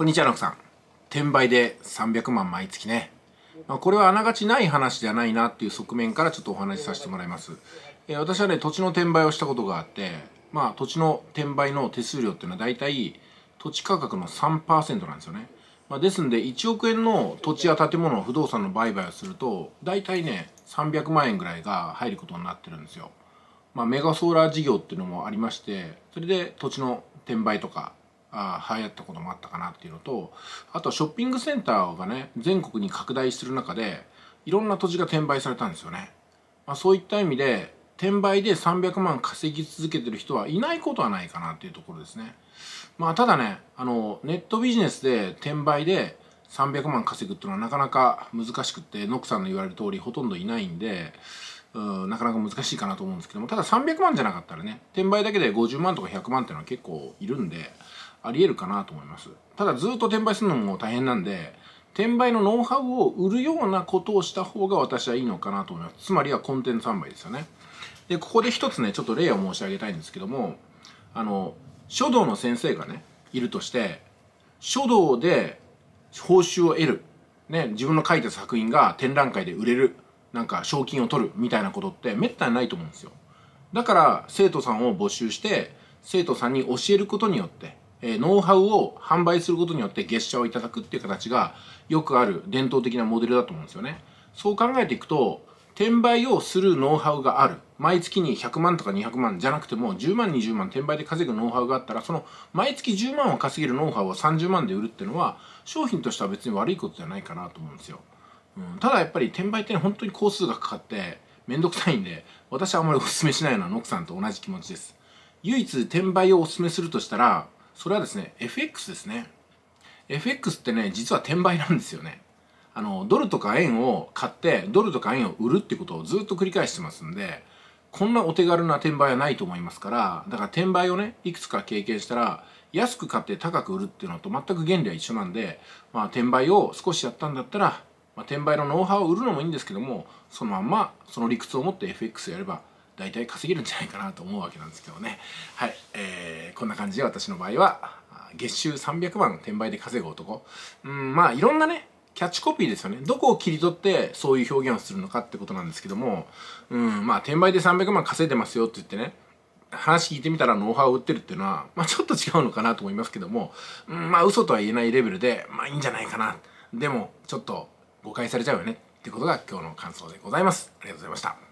こんにちは、のくさん。転売で300万毎月ね。まあ、これはあながちない話じゃないなっていう側面からちょっとお話しさせてもらいます。えー、私はね、土地の転売をしたことがあって、まあ、土地の転売の手数料っていうのは大体、土地価格の3%なんですよね。まあ、ですんで、1億円の土地や建物、不動産の売買をすると、大体ね、300万円ぐらいが入ることになってるんですよ。まあ、メガソーラー事業っていうのもありまして、それで土地の転売とか、あ流行ったこともあったかなっていうのとあとはショッピングセンターがね全国に拡大する中でいろんな土地が転売されたんですよね、まあ、そういった意味で転売で300万稼ぎ続けてる人はいないことはないかなっていうところですねまあただねあのネットビジネスで転売で300万稼ぐっていうのはなかなか難しくってノックさんの言われる通りほとんどいないんでうなかなか難しいかなと思うんですけどもただ300万じゃなかったらね転売だけで50万とか100万っていうのは結構いるんでありえるかなと思います。ただずっと転売するのも大変なんで、転売のノウハウを売るようなことをした方が私はいいのかなと思います。つまりはコンテンツ販売ですよね。で、ここで一つね、ちょっと例を申し上げたいんですけども、あの、書道の先生がね、いるとして、書道で報酬を得る。ね、自分の書いた作品が展覧会で売れる。なんか賞金を取るみたいなことってめったにないと思うんですよ。だから生徒さんを募集して、生徒さんに教えることによって、えノウハウを販売することによって月謝をいただくっていう形がよくある伝統的なモデルだと思うんですよね。そう考えていくと、転売をするノウハウがある。毎月に100万とか200万じゃなくても、10万、20万転売で稼ぐノウハウがあったら、その毎月10万を稼げるノウハウを30万で売るっていうのは、商品としては別に悪いことじゃないかなと思うんですよ。うん、ただやっぱり転売って本当に工数がかかって、めんどくさいんで、私はあんまりお勧めしないのはノクさんと同じ気持ちです。唯一転売をお勧めするとしたら、それはですね FX ですね FX ってね実は転売なんですよねあのドルとか円を買ってドルとか円を売るってことをずっと繰り返してますんでこんなお手軽な転売はないと思いますからだから転売をねいくつか経験したら安く買って高く売るっていうのと全く原理は一緒なんで、まあ、転売を少しやったんだったら、まあ、転売のノウハウを売るのもいいんですけどもそのまんまその理屈を持って FX やれば大体稼げるんじゃないかなと思うわけなんですけどねはい、えーこんな感じで私の場合は月収300万転売で稼ぐ男うんまあいろんなねキャッチコピーですよねどこを切り取ってそういう表現をするのかってことなんですけどもうんまあ転売で300万稼いでますよって言ってね話聞いてみたらノウハウを売ってるっていうのは、まあ、ちょっと違うのかなと思いますけども、うん、まあ嘘とは言えないレベルでまあいいんじゃないかなでもちょっと誤解されちゃうよねってことが今日の感想でございますありがとうございました